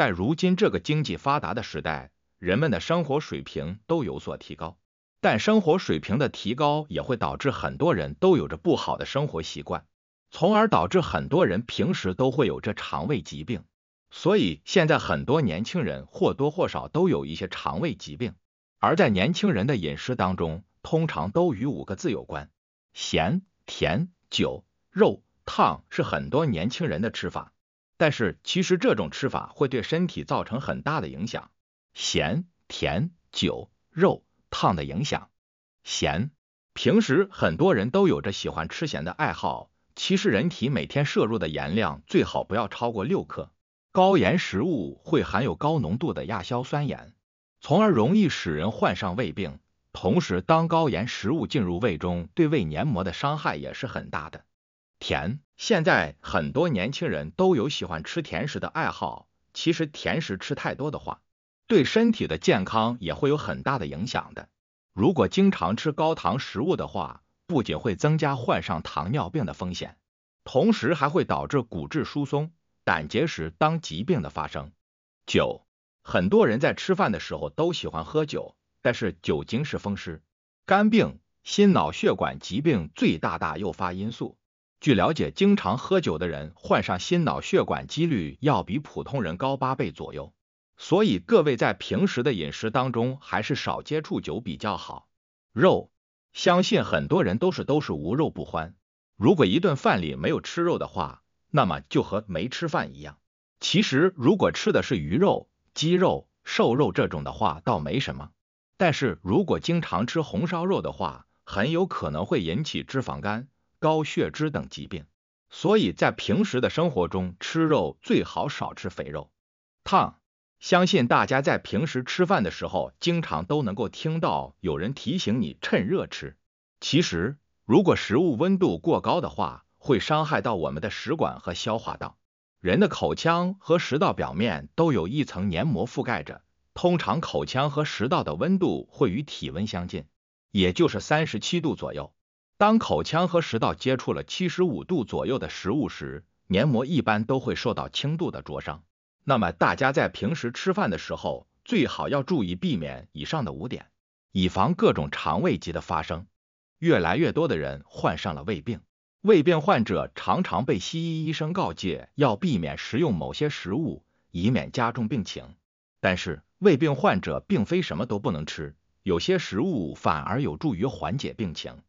在如今这个经济发达的时代，人们的生活水平都有所提高，但生活水平的提高也会导致很多人都有着不好的生活习惯，从而导致很多人平时都会有着肠胃疾病。所以现在很多年轻人或多或少都有一些肠胃疾病，而在年轻人的饮食当中，通常都与五个字有关：咸、甜、酒、肉、烫，是很多年轻人的吃法。但是其实这种吃法会对身体造成很大的影响，咸、甜、酒、肉、烫的影响。咸，平时很多人都有着喜欢吃咸的爱好，其实人体每天摄入的盐量最好不要超过六克。高盐食物会含有高浓度的亚硝酸盐，从而容易使人患上胃病。同时，当高盐食物进入胃中，对胃黏膜的伤害也是很大的。甜，现在很多年轻人都有喜欢吃甜食的爱好。其实甜食吃太多的话，对身体的健康也会有很大的影响的。如果经常吃高糖食物的话，不仅会增加患上糖尿病的风险，同时还会导致骨质疏松、胆结石等疾病的发生。酒，很多人在吃饭的时候都喜欢喝酒，但是酒精是风湿、肝病、心脑血管疾病最大大诱发因素。据了解，经常喝酒的人患上心脑血管几率要比普通人高八倍左右，所以各位在平时的饮食当中还是少接触酒比较好。肉，相信很多人都是都是无肉不欢，如果一顿饭里没有吃肉的话，那么就和没吃饭一样。其实如果吃的是鱼肉、鸡肉、瘦肉这种的话，倒没什么，但是如果经常吃红烧肉的话，很有可能会引起脂肪肝。高血脂等疾病，所以在平时的生活中吃肉最好少吃肥肉。烫，相信大家在平时吃饭的时候，经常都能够听到有人提醒你趁热吃。其实，如果食物温度过高的话，会伤害到我们的食管和消化道。人的口腔和食道表面都有一层黏膜覆盖着，通常口腔和食道的温度会与体温相近，也就是三十七度左右。当口腔和食道接触了七十五度左右的食物时，黏膜一般都会受到轻度的灼伤。那么，大家在平时吃饭的时候，最好要注意避免以上的五点，以防各种肠胃疾的发生。越来越多的人患上了胃病，胃病患者常常被西医医生告诫要避免食用某些食物，以免加重病情。但是，胃病患者并非什么都不能吃，有些食物反而有助于缓解病情。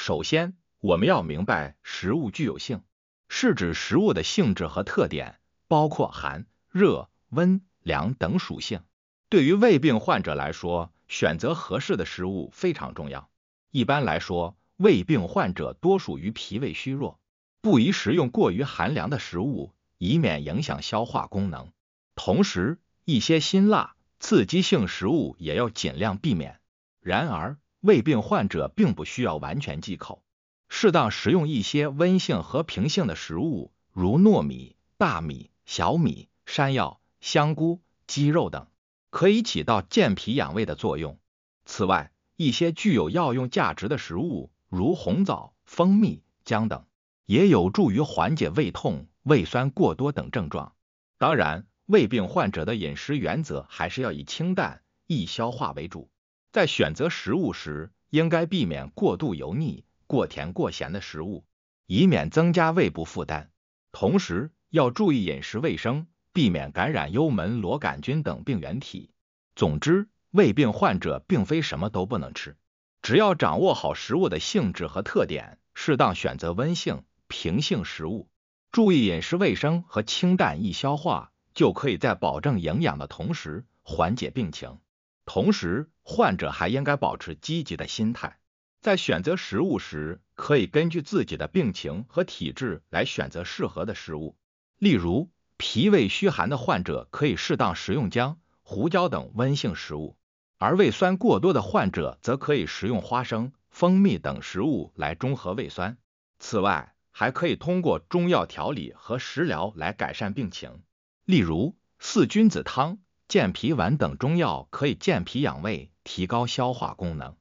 首先，我们要明白食物具有性，是指食物的性质和特点，包括寒、热、温、凉等属性。对于胃病患者来说，选择合适的食物非常重要。一般来说，胃病患者多属于脾胃虚弱，不宜食用过于寒凉的食物，以免影响消化功能。同时，一些辛辣、刺激性食物也要尽量避免。然而，胃病患者并不需要完全忌口，适当食用一些温性和平性的食物，如糯米、大米、小米、山药、香菇、鸡肉等，可以起到健脾养胃的作用。此外，一些具有药用价值的食物，如红枣、蜂蜜、姜等，也有助于缓解胃痛、胃酸过多等症状。当然，胃病患者的饮食原则还是要以清淡、易消化为主。在选择食物时，应该避免过度油腻、过甜、过咸的食物，以免增加胃部负担。同时要注意饮食卫生，避免感染幽门螺杆菌等病原体。总之，胃病患者并非什么都不能吃，只要掌握好食物的性质和特点，适当选择温性、平性食物，注意饮食卫生和清淡易消化，就可以在保证营养的同时缓解病情。同时，患者还应该保持积极的心态。在选择食物时，可以根据自己的病情和体质来选择适合的食物。例如，脾胃虚寒的患者可以适当食用姜、胡椒等温性食物，而胃酸过多的患者则可以食用花生、蜂蜜等食物来中和胃酸。此外，还可以通过中药调理和食疗来改善病情，例如四君子汤。健脾丸等中药可以健脾养胃，提高消化功能；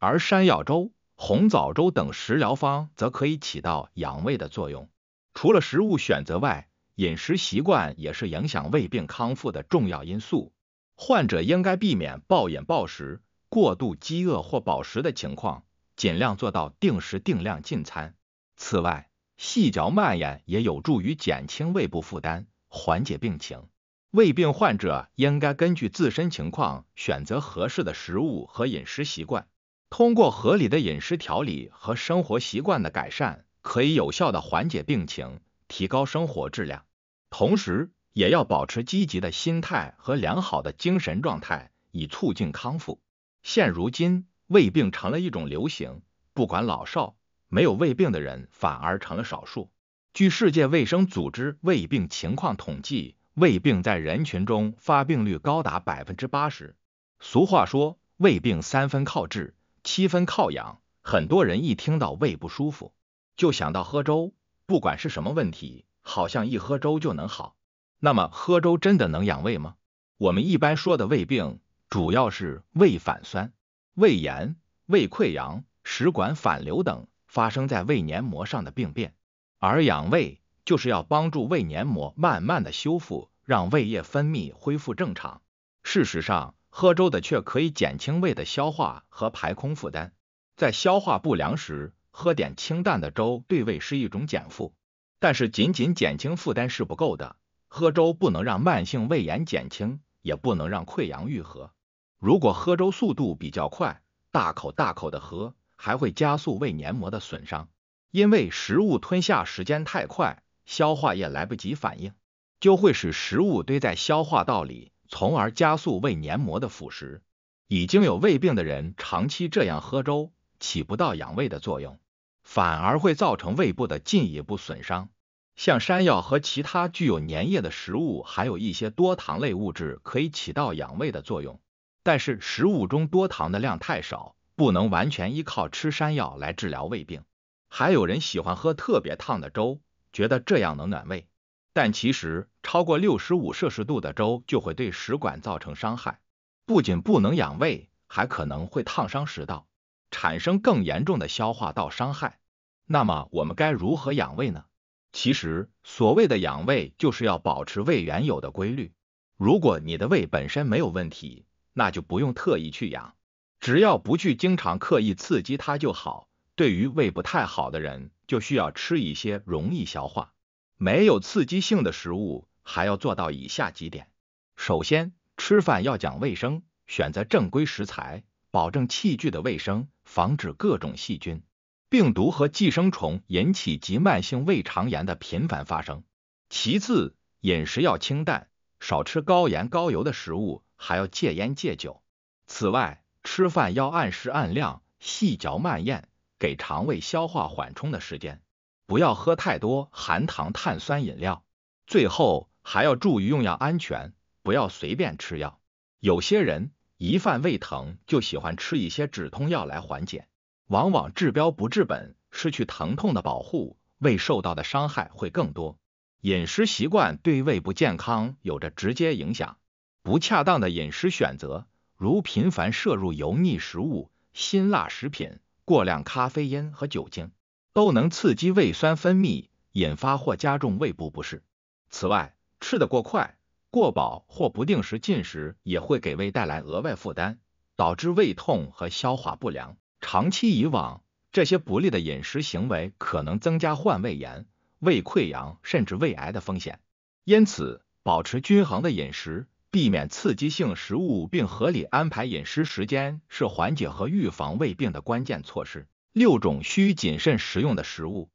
而山药粥、红枣粥等食疗方则可以起到养胃的作用。除了食物选择外，饮食习惯也是影响胃病康复的重要因素。患者应该避免暴饮暴食、过度饥饿或饱食的情况，尽量做到定时定量进餐。此外，细嚼慢咽也有助于减轻胃部负担，缓解病情。胃病患者应该根据自身情况选择合适的食物和饮食习惯，通过合理的饮食调理和生活习惯的改善，可以有效的缓解病情，提高生活质量。同时，也要保持积极的心态和良好的精神状态，以促进康复。现如今，胃病成了一种流行，不管老少，没有胃病的人反而成了少数。据世界卫生组织胃病情况统计。胃病在人群中发病率高达百分之八十。俗话说，胃病三分靠治，七分靠养。很多人一听到胃不舒服，就想到喝粥。不管是什么问题，好像一喝粥就能好。那么，喝粥真的能养胃吗？我们一般说的胃病，主要是胃反酸、胃炎、胃溃疡、食管反流等发生在胃黏膜上的病变，而养胃。就是要帮助胃黏膜慢慢的修复，让胃液分泌恢复正常。事实上，喝粥的却可以减轻胃的消化和排空负担。在消化不良时，喝点清淡的粥对胃是一种减负。但是，仅仅减轻负担是不够的，喝粥不能让慢性胃炎减轻，也不能让溃疡愈合。如果喝粥速度比较快，大口大口的喝，还会加速胃黏膜的损伤，因为食物吞下时间太快。消化液来不及反应，就会使食物堆在消化道里，从而加速胃黏膜的腐蚀。已经有胃病的人长期这样喝粥，起不到养胃的作用，反而会造成胃部的进一步损伤。像山药和其他具有粘液的食物，还有一些多糖类物质可以起到养胃的作用，但是食物中多糖的量太少，不能完全依靠吃山药来治疗胃病。还有人喜欢喝特别烫的粥。觉得这样能暖胃，但其实超过六十五摄氏度的粥就会对食管造成伤害，不仅不能养胃，还可能会烫伤食道，产生更严重的消化道伤害。那么我们该如何养胃呢？其实所谓的养胃，就是要保持胃原有的规律。如果你的胃本身没有问题，那就不用特意去养，只要不去经常刻意刺激它就好。对于胃不太好的人，就需要吃一些容易消化、没有刺激性的食物，还要做到以下几点：首先，吃饭要讲卫生，选择正规食材，保证器具的卫生，防止各种细菌、病毒和寄生虫引起急慢性胃肠炎的频繁发生。其次，饮食要清淡，少吃高盐高油的食物，还要戒烟戒酒。此外，吃饭要按时按量，细嚼慢咽。给肠胃消化缓冲的时间，不要喝太多含糖碳酸饮料。最后还要注意用药安全，不要随便吃药。有些人一犯胃疼就喜欢吃一些止痛药来缓解，往往治标不治本，失去疼痛的保护，胃受到的伤害会更多。饮食习惯对胃部健康有着直接影响，不恰当的饮食选择，如频繁摄入油腻食物、辛辣食品。过量咖啡因和酒精都能刺激胃酸分泌，引发或加重胃部不适。此外，吃得过快、过饱或不定时进食，也会给胃带来额外负担，导致胃痛和消化不良。长期以往，这些不利的饮食行为可能增加患胃炎、胃溃疡甚至胃癌的风险。因此，保持均衡的饮食。避免刺激性食物，并合理安排饮食时间，是缓解和预防胃病的关键措施。六种需谨慎食用的食物：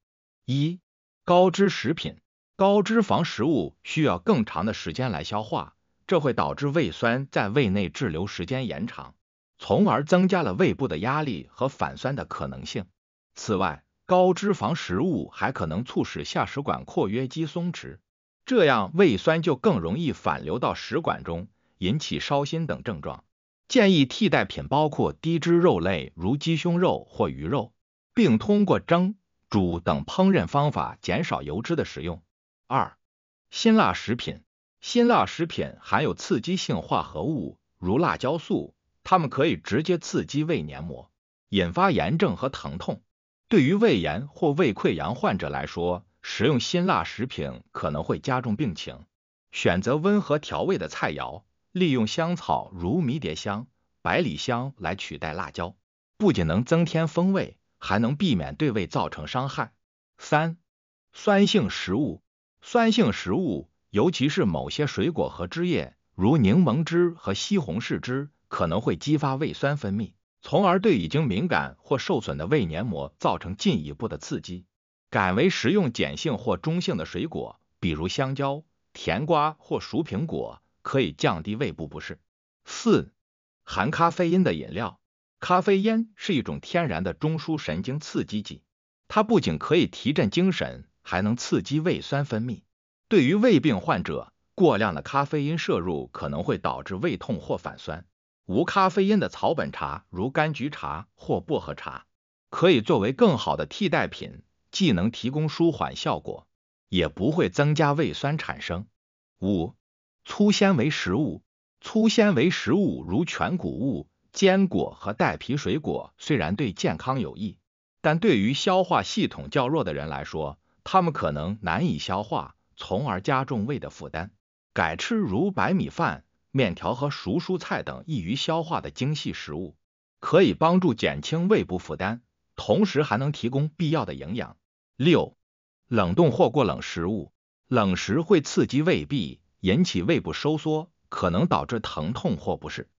一、高脂食品。高脂肪食物需要更长的时间来消化，这会导致胃酸在胃内滞留时间延长，从而增加了胃部的压力和反酸的可能性。此外，高脂肪食物还可能促使下食管括约肌松弛。这样胃酸就更容易反流到食管中，引起烧心等症状。建议替代品包括低脂肉类，如鸡胸肉或鱼肉，并通过蒸、煮等烹饪方法减少油脂的使用。二、辛辣食品，辛辣食品含有刺激性化合物，如辣椒素，它们可以直接刺激胃黏膜，引发炎症和疼痛。对于胃炎或胃溃疡患者来说，食用辛辣食品可能会加重病情，选择温和调味的菜肴，利用香草如迷迭香、百里香来取代辣椒，不仅能增添风味，还能避免对胃造成伤害。三、酸性食物，酸性食物尤其是某些水果和汁液，如柠檬汁和西红柿汁，可能会激发胃酸分泌，从而对已经敏感或受损的胃黏膜造成进一步的刺激。改为食用碱性或中性的水果，比如香蕉、甜瓜或熟苹果，可以降低胃部不适。四、含咖啡因的饮料，咖啡因是一种天然的中枢神经刺激剂，它不仅可以提振精神，还能刺激胃酸分泌。对于胃病患者，过量的咖啡因摄入可能会导致胃痛或反酸。无咖啡因的草本茶，如柑橘茶或薄荷茶，可以作为更好的替代品。既能提供舒缓效果，也不会增加胃酸产生。五、粗纤维食物，粗纤维食物如全谷物、坚果和带皮水果，虽然对健康有益，但对于消化系统较弱的人来说，它们可能难以消化，从而加重胃的负担。改吃如白米饭、面条和熟蔬菜等易于消化的精细食物，可以帮助减轻胃部负担，同时还能提供必要的营养。六、冷冻或过冷食物，冷食会刺激胃壁，引起胃部收缩，可能导致疼痛或不适。